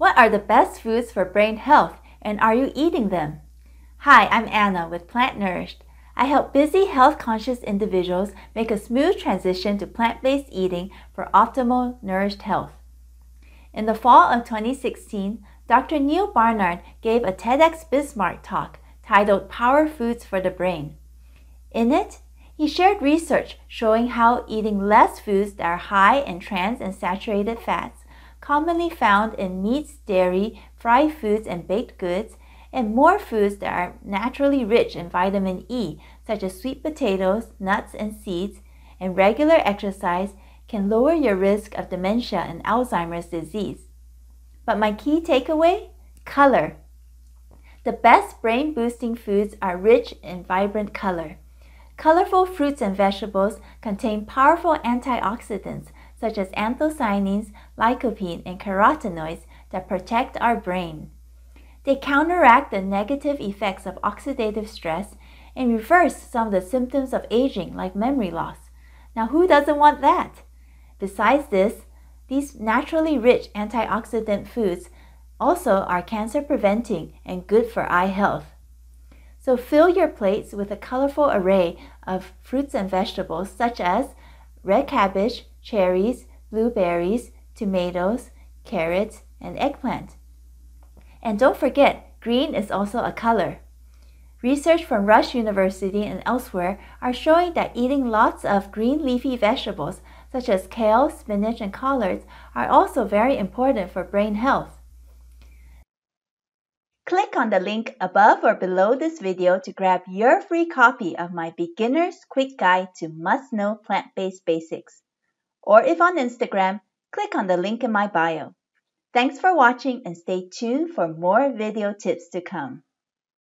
What are the best foods for brain health and are you eating them? Hi, I'm Anna with Plant Nourished. I help busy, health conscious individuals make a smooth transition to plant based eating for optimal, nourished health. In the fall of 2016, Dr. Neil Barnard gave a TEDx Bismarck talk titled Power Foods for the Brain. In it, he shared research showing how eating less foods that are high in trans and saturated fats commonly found in meats, dairy, fried foods, and baked goods, and more foods that are naturally rich in vitamin E, such as sweet potatoes, nuts, and seeds, and regular exercise can lower your risk of dementia and Alzheimer's disease. But my key takeaway color. The best brain boosting foods are rich in vibrant color. Colorful fruits and vegetables contain powerful antioxidants such as anthocyanins, lycopene, and carotenoids that protect our brain. They counteract the negative effects of oxidative stress and reverse some of the symptoms of aging like memory loss. Now, who doesn't want that? Besides this, these naturally rich antioxidant foods also are cancer preventing and good for eye health. So fill your plates with a colorful array of fruits and vegetables such as red cabbage, cherries, blueberries, tomatoes, carrots, and eggplant. And don't forget, green is also a color. Research from Rush University and elsewhere are showing that eating lots of green leafy vegetables such as kale, spinach, and collards are also very important for brain health. Click on the link above or below this video to grab your free copy of my Beginner's Quick Guide to Must Know Plant-Based Basics or if on Instagram, click on the link in my bio. Thanks for watching and stay tuned for more video tips to come.